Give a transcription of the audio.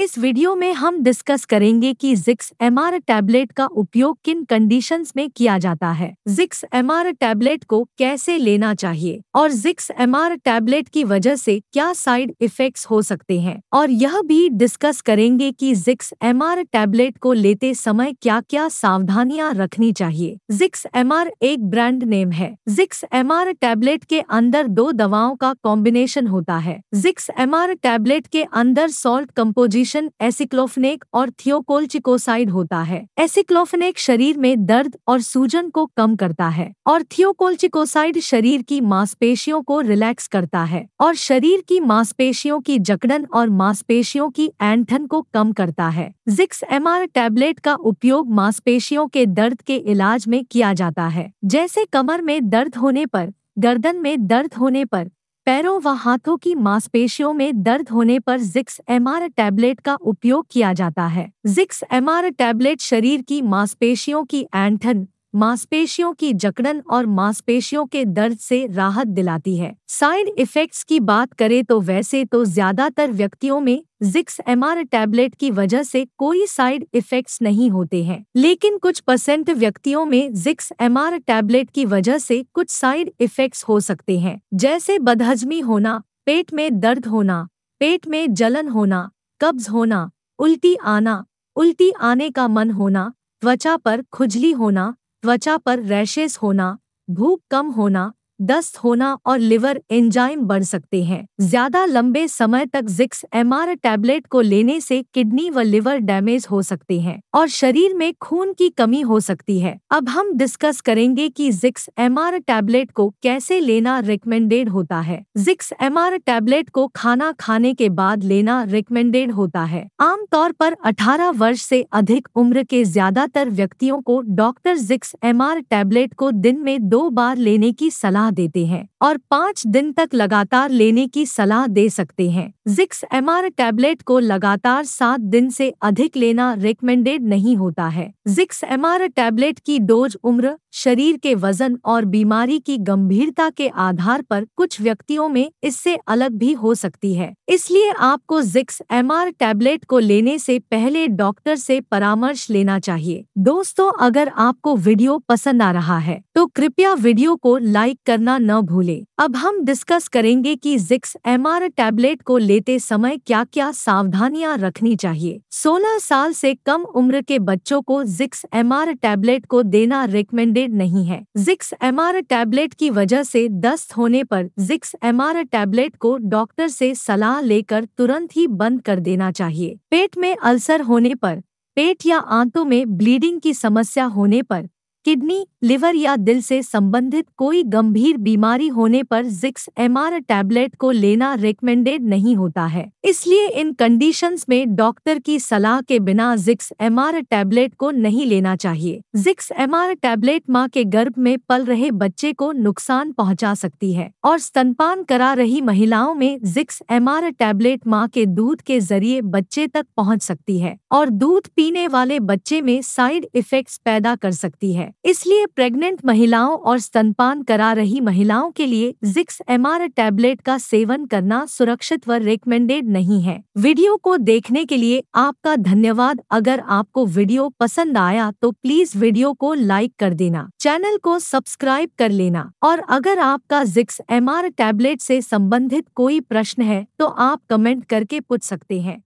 इस वीडियो में हम डिस्कस करेंगे कि जिक्स एमआर टैबलेट का उपयोग किन कंडीशंस में किया जाता है जिक्स एमआर टैबलेट को कैसे लेना चाहिए और जिक्स एमआर टैबलेट की वजह से क्या साइड इफेक्ट्स हो सकते हैं और यह भी डिस्कस करेंगे कि जिक्स एमआर टैबलेट को लेते समय क्या क्या सावधानियां रखनी चाहिए जिक्स एमआर एक ब्रांड नेम है जिक्स एमआर टैबलेट के अंदर दो दवाओं का कॉम्बिनेशन होता है जिक्स एमआर टैबलेट के अंदर सॉल्ट कम्पोजिशन कॉम्बिनेशन एसिक्लोफनेक और थियोकोलचिकोसाइड होता है एसिक्लोफनेक शरीर में दर्द और सूजन को कम करता है और थियोकोलचिकोसाइड शरीर की मांसपेशियों को रिलैक्स करता है और शरीर की मांसपेशियों की जकड़न और मांसपेशियों की एंठन को कम करता है जिक्स एम टैबलेट का उपयोग मांसपेशियों के दर्द के इलाज में किया जाता है जैसे कमर में दर्द होने पर गर्दन में दर्द होने पर पैरों व हाथों की मांसपेशियों में दर्द होने पर जिक्स एमआर टैबलेट का उपयोग किया जाता है जिक्स एमआर टैबलेट शरीर की मांसपेशियों की एंठन मांसपेशियों की जकड़न और मांसपेशियों के दर्द से राहत दिलाती है साइड इफेक्ट्स की बात करें तो वैसे तो ज्यादातर व्यक्तियों में जिक्स एम टैबलेट की वजह से कोई साइड इफेक्ट्स नहीं होते हैं लेकिन कुछ परसेंट व्यक्तियों में जिक्स एम टैबलेट की वजह से कुछ साइड इफेक्ट्स हो सकते हैं जैसे बदहजमी होना पेट में दर्द होना पेट में जलन होना कब्ज होना उल्टी आना उल्टी आने का मन होना त्वचा पर खुजली होना त्वचा पर रैशेस होना भूख कम होना दस्त होना और लिवर एंजाइम बढ़ सकते हैं ज्यादा लंबे समय तक जिक्स एम टैबलेट को लेने से किडनी व लिवर डैमेज हो सकते हैं और शरीर में खून की कमी हो सकती है अब हम डिस्कस करेंगे कि जिक्स एम टैबलेट को कैसे लेना रिकमेंडेड होता है जिक्स एम टैबलेट को खाना खाने के बाद लेना रिकमेंडेड होता है आमतौर पर 18 वर्ष से अधिक उम्र के ज्यादातर व्यक्तियों को डॉक्टर जिक्स एम टैबलेट को दिन में दो बार लेने की सलाह सलाह देते हैं और पाँच दिन तक लगातार लेने की सलाह दे सकते हैं जिक्स एम टैबलेट को लगातार सात दिन से अधिक लेना रिकमेंडेड नहीं होता है जिक्स एम टैबलेट की डोज उम्र शरीर के वजन और बीमारी की गंभीरता के आधार पर कुछ व्यक्तियों में इससे अलग भी हो सकती है इसलिए आपको जिक्स एम टैबलेट को लेने से पहले डॉक्टर से परामर्श लेना चाहिए दोस्तों अगर आपको वीडियो पसंद आ रहा है तो कृपया वीडियो को लाइक कर करना न भूले अब हम डिस्कस करेंगे कि जिक्स आर टैबलेट को लेते समय क्या क्या सावधानियां रखनी चाहिए 16 साल से कम उम्र के बच्चों को जिक्स आर टैबलेट को देना रिकमेंडेड नहीं है जिक्स आर टैबलेट की वजह से दस्त होने पर जिक्स आर टैबलेट को डॉक्टर से सलाह लेकर तुरंत ही बंद कर देना चाहिए पेट में अल्सर होने पर पेट या आंतों में ब्लीडिंग की समस्या होने पर किडनी लिवर या दिल से संबंधित कोई गंभीर बीमारी होने पर जिक्स एम आर टैबलेट को लेना रिकमेंडेड नहीं होता है इसलिए इन कंडीशंस में डॉक्टर की सलाह के बिना जिक्स एम आर टैबलेट को नहीं लेना चाहिए जिक्स एम आर टैबलेट माँ के गर्भ में पल रहे बच्चे को नुकसान पहुंचा सकती है और स्तनपान करा रही महिलाओं में जिक्स एम आर टैबलेट माँ के दूध के जरिए बच्चे तक पहुँच सकती है और दूध पीने वाले बच्चे में साइड इफेक्ट पैदा कर सकती है इसलिए प्रेग्नेंट महिलाओं और स्तनपान करा रही महिलाओं के लिए जिक्स आर टैबलेट का सेवन करना सुरक्षित व रिकमेंडेड नहीं है वीडियो को देखने के लिए आपका धन्यवाद अगर आपको वीडियो पसंद आया तो प्लीज वीडियो को लाइक कर देना चैनल को सब्सक्राइब कर लेना और अगर आपका जिक्स आर टैबलेट से संबंधित कोई प्रश्न है तो आप कमेंट करके पूछ सकते हैं